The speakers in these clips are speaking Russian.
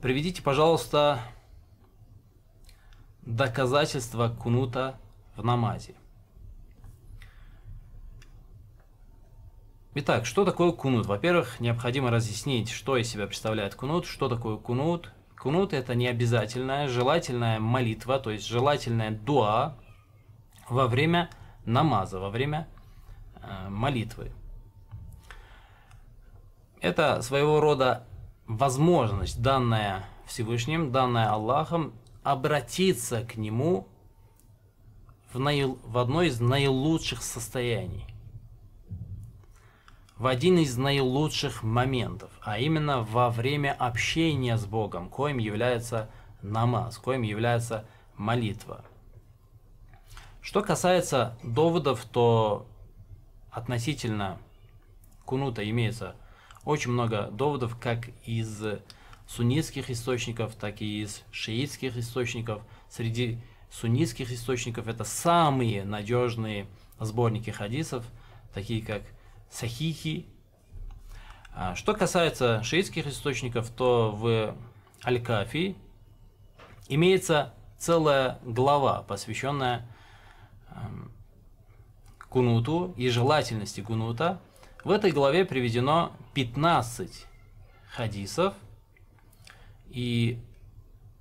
Приведите, пожалуйста, доказательства кунута в намазе. Итак, что такое кунут? Во-первых, необходимо разъяснить, что из себя представляет кунут, что такое кунут. Кунут – это необязательная, желательная молитва, то есть желательная дуа во время намаза, во время э, молитвы. Это своего рода возможность, данная Всевышним, данная Аллахом, обратиться к Нему в, наил, в одно из наилучших состояний, в один из наилучших моментов, а именно во время общения с Богом, коим является намаз, коим является молитва. Что касается доводов, то относительно кунута имеется – очень много доводов как из суннитских источников, так и из шиитских источников. Среди суннитских источников это самые надежные сборники хадисов, такие как Сахихи. А, что касается шиитских источников, то в Аль-Кафи имеется целая глава, посвященная эм, кунуту и желательности кунута в этой главе приведено 15 хадисов, и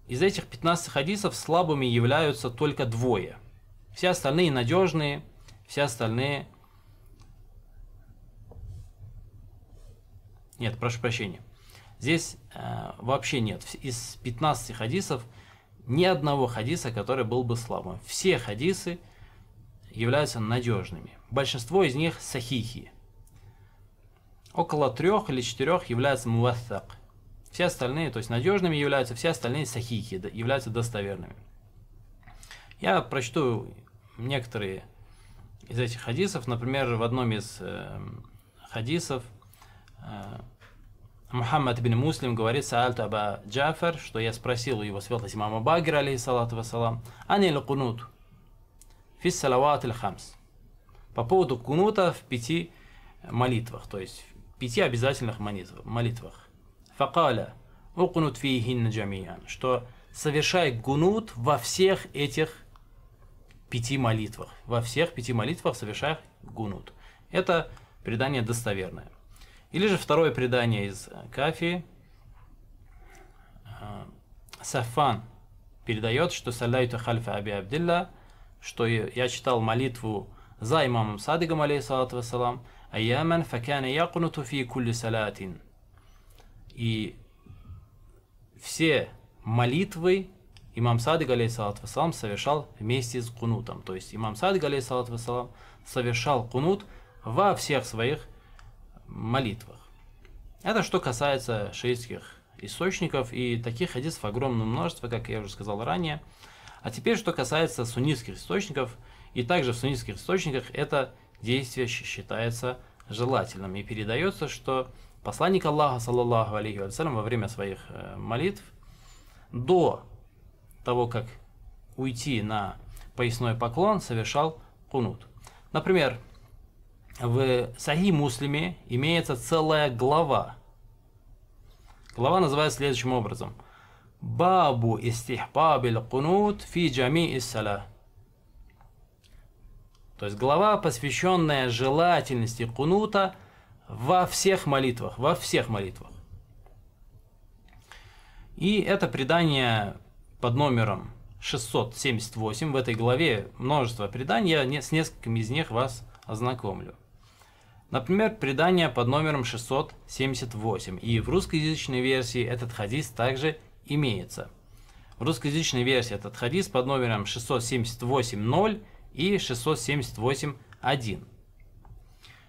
из этих 15 хадисов слабыми являются только двое. Все остальные надежные, все остальные... Нет, прошу прощения. Здесь э, вообще нет. Из 15 хадисов ни одного хадиса, который был бы слабым. Все хадисы являются надежными. Большинство из них сахихи – около трех или четырех являются муваттак. Все остальные, то есть надежными являются, все остальные сахихи, являются достоверными. Я прочту некоторые из этих хадисов. Например, в одном из э, хадисов э, Мухаммад бин Муслим говорит Саальту Аба Джафар, что я спросил у его светлости имама Багира, алейхиссалату вассалам, ани кунут фис салават хамс. По поводу кунута в пяти молитвах, то есть пяти обязательных молитвах. молитвах. Факаля укнут фиихинна джамиян, что совершай гунут во всех этих пяти молитвах. Во всех пяти молитвах совершай гунут. Это предание достоверное. Или же второе предание из э, Кафи. Э, Сафан передает, что саляйту хальфа аби абдилла, что я читал молитву за имамом Садигом, алейхиссалату вассалам, أياما فكان يقنط في كل صلاة и все молитвы имам Садыг, алейсалат вассалам, совершал вместе с кунутом. То есть имам Садыг, алейсалат вассалам, совершал кунут во всех своих молитвах. Это что касается шейских источников, и таких хадисов огромное множество, как я уже сказал ранее. А теперь, что касается суннитских источников, и также в суннитских источниках это действие считается желательным. И передается, что посланник Аллаха, саллаллаху алейхи вассалям, во время своих э, молитв, до того, как уйти на поясной поклон, совершал кунут. Например, в Сахи Муслиме имеется целая глава. Глава называется следующим образом. Бабу истихбабиль кунут фи джами иссаля. То есть глава, посвященная желательности кунута во всех молитвах, во всех молитвах. И это предание под номером 678. В этой главе множество преданий, я с несколькими из них вас ознакомлю. Например, предание под номером 678, и в русскоязычной версии этот хадис также имеется. В русскоязычной версии этот хадис под номером 678.0 и 678.1.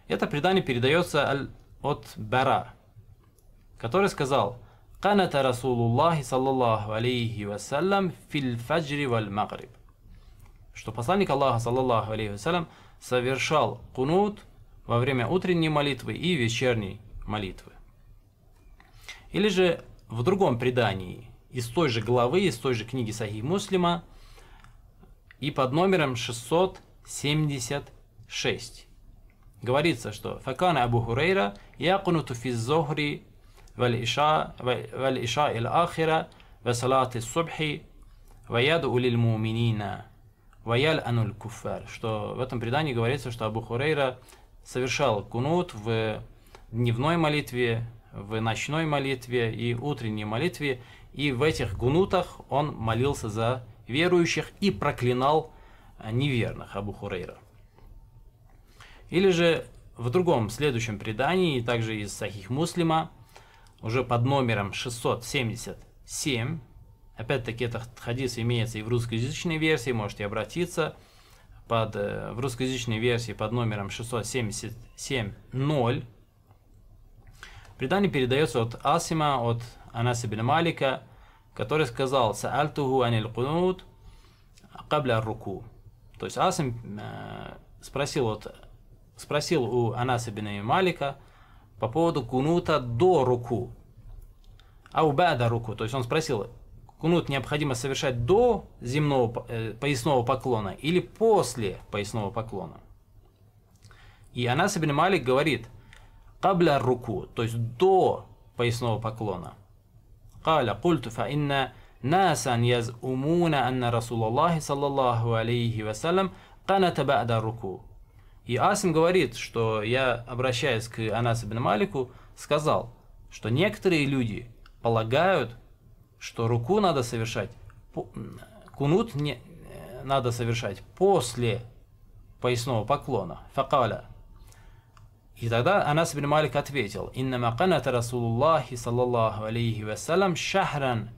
Это предание передается от Бара, который сказал «Каната Расулуллахи саллаллаху алейхи вассалям филь фаджри валь магриб» что посланник Аллаха, саллаллаху алейхи вассалям, совершал кунут во время утренней молитвы и вечерней молитвы. Или же в другом предании, из той же главы, из той же книги Сахи Муслима – и под номером 676. Говорится, что «Факана Абу Хурейра якунуту фи зохри валиша ил ахира васалати субхи ваяду улил муминина ваял ануль куфар». Что в этом предании говорится, что Абу Хурейра совершал кунут в дневной молитве, в ночной молитве и утренней молитве, и в этих гунутах он молился за верующих и проклинал а, неверных Абу Хурейра. Или же в другом, следующем предании, также из Сахих Муслима, уже под номером 677, опять-таки этот хадис имеется и в русскоязычной версии, можете обратиться, под, э, в русскоязычной версии под номером 677.0. Предание передается от Асима, от Анаса бин Малика – который сказал «Саальтуху анил кунут кабля руку». То есть Асим э, спросил, вот, спросил у Анаса бин Малика по поводу кунута до руку, а аубада руку. То есть он спросил, кунут необходимо совершать до земного э, поясного поклона или после поясного поклона. И Анас ибн Малик говорит, кабля руку, то есть до поясного поклона – قال قلت فإن ناسا يزعمون أن رسول الله صلى الله عليه وسلم قنت بعد الركوع И Асим говорит, что я, обращаясь к Анас ибн Малику, сказал, что некоторые люди полагают, что руку надо совершать, кунут не, э, надо совершать после поясного поклона. Факаля, и тогда Анас бин Малик ответил, «Иннама каната Расулуллахи, саллаллаху алейхи вассалям, шахран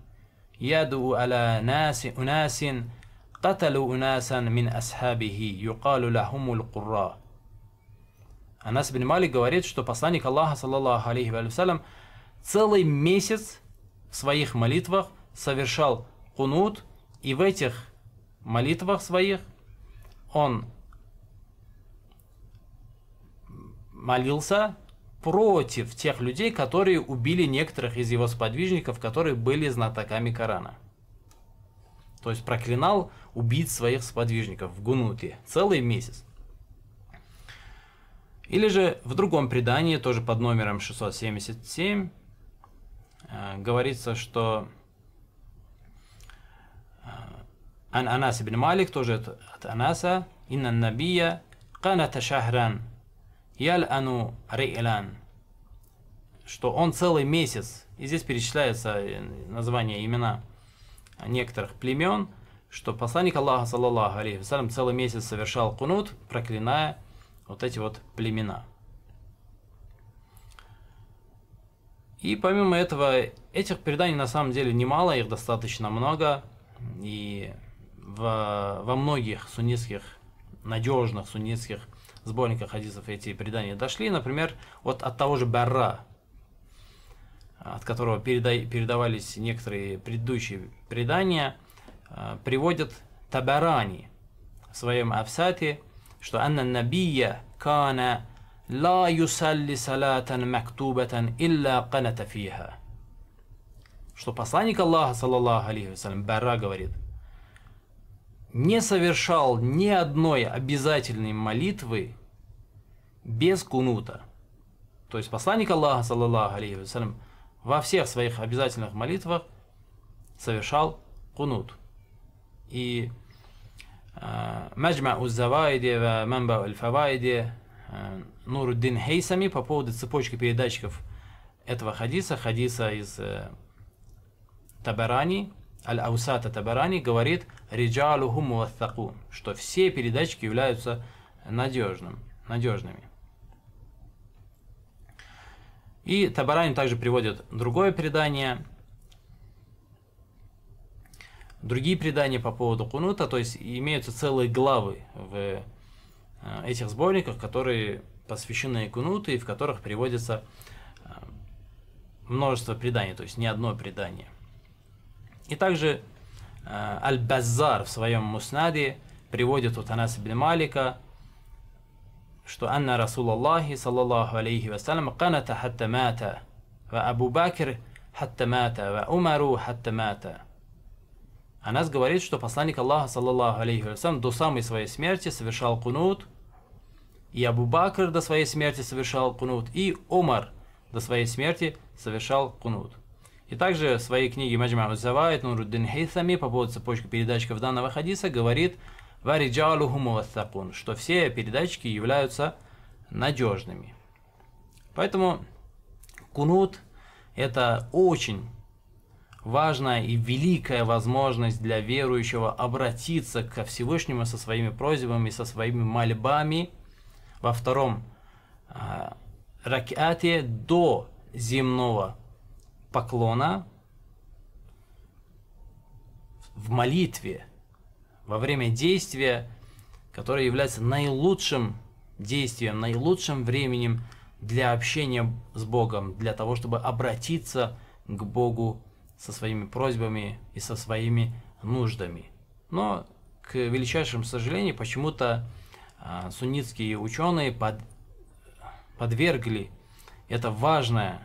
яду аля наси унасин, каталу унасан мин асхабихи, юкалу лахумул курра». Анас бин Малик говорит, что посланник Аллаха, саллаллаху алейхи вассалям, целый месяц в своих молитвах совершал кунут, и в этих молитвах своих он молился против тех людей, которые убили некоторых из его сподвижников, которые были знатоками Корана. То есть проклинал убить своих сподвижников в Гунуте целый месяц. Или же в другом предании, тоже под номером 677, э, говорится, что э, Ан Анас ибн Малик, тоже от Анаса, «Инна набия каната шахран яль-ану рейлян, что он целый месяц, и здесь перечисляется э, название имена некоторых племен, что посланник Аллаха, саллаллаху алейхи целый месяц совершал кунут, проклиная вот эти вот племена. И помимо этого, этих преданий на самом деле немало, их достаточно много, и во, во многих суннитских, надежных суннитских сборника хадисов эти предания дошли. Например, вот от того же Барра, от которого передавались некоторые предыдущие предания, э, приводят Табарани в своем Афсате, что «Анна набия кана ла юсалли салатан мактубатан илля каната фиха». Что посланник Аллаха, саллаллаху алейхи вассалям, Барра говорит, не совершал ни одной обязательной молитвы без кунута. То есть посланник Аллаха, саллаллаху алейхи вассалям, во всех своих обязательных молитвах совершал кунут. И э, Маджма уз-Заваиде, Мамба аль э, Нуруддин Хейсами по поводу цепочки передатчиков этого хадиса, хадиса из э, Табарани, Аль-Аусата Табарани говорит «Риджалуху муаттаку», что все передатчики являются надежным, надежными. И Табарани также приводит другое предание, другие предания по поводу кунута, то есть имеются целые главы в э, этих сборниках, которые посвящены кунуту и в которых приводится э, множество преданий, то есть не одно предание – и также э, Аль-Базар в своем Муснаде приводит от Анас ибн Малика, что Анна Расулаллахи, саллаллаху алейхи вассалям, каната хатта мата, ва Абу Бакр хатта мата, ва Умару хатта мата. Анас говорит, что посланник Аллаха, саллаллаху алейхи вассалям, до самой своей смерти совершал кунут, и Абу Бакр до своей смерти совершал кунут, и Умар до своей смерти совершал кунут. И также в своей книге Маджма Завайт Нуруддин Хейсами по поводу цепочки передатчиков данного хадиса говорит что все передатчики являются надежными. Поэтому кунут – это очень важная и великая возможность для верующего обратиться ко Всевышнему со своими просьбами, со своими мольбами во втором э, а, ракете до земного поклона, в молитве, во время действия, которое является наилучшим действием, наилучшим временем для общения с Богом, для того, чтобы обратиться к Богу со своими просьбами и со своими нуждами. Но, к величайшему сожалению, почему-то а, суннитские ученые под, подвергли это важное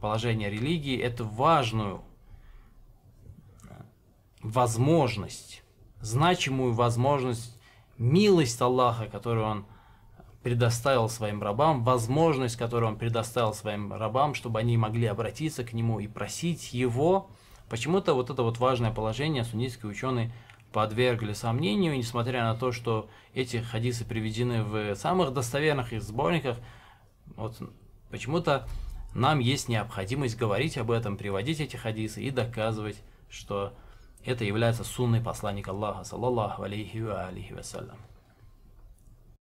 положение религии, эту важную возможность, значимую возможность, милость Аллаха, которую Он предоставил своим рабам, возможность, которую Он предоставил своим рабам, чтобы они могли обратиться к Нему и просить Его. Почему-то вот это вот важное положение суннитские ученые подвергли сомнению, несмотря на то, что эти хадисы приведены в самых достоверных их сборниках, вот почему-то нам есть необходимость говорить об этом, приводить эти хадисы и доказывать, что это является сунной посланник Аллаха, саллаллаху алейхи ва алейхи вассалям.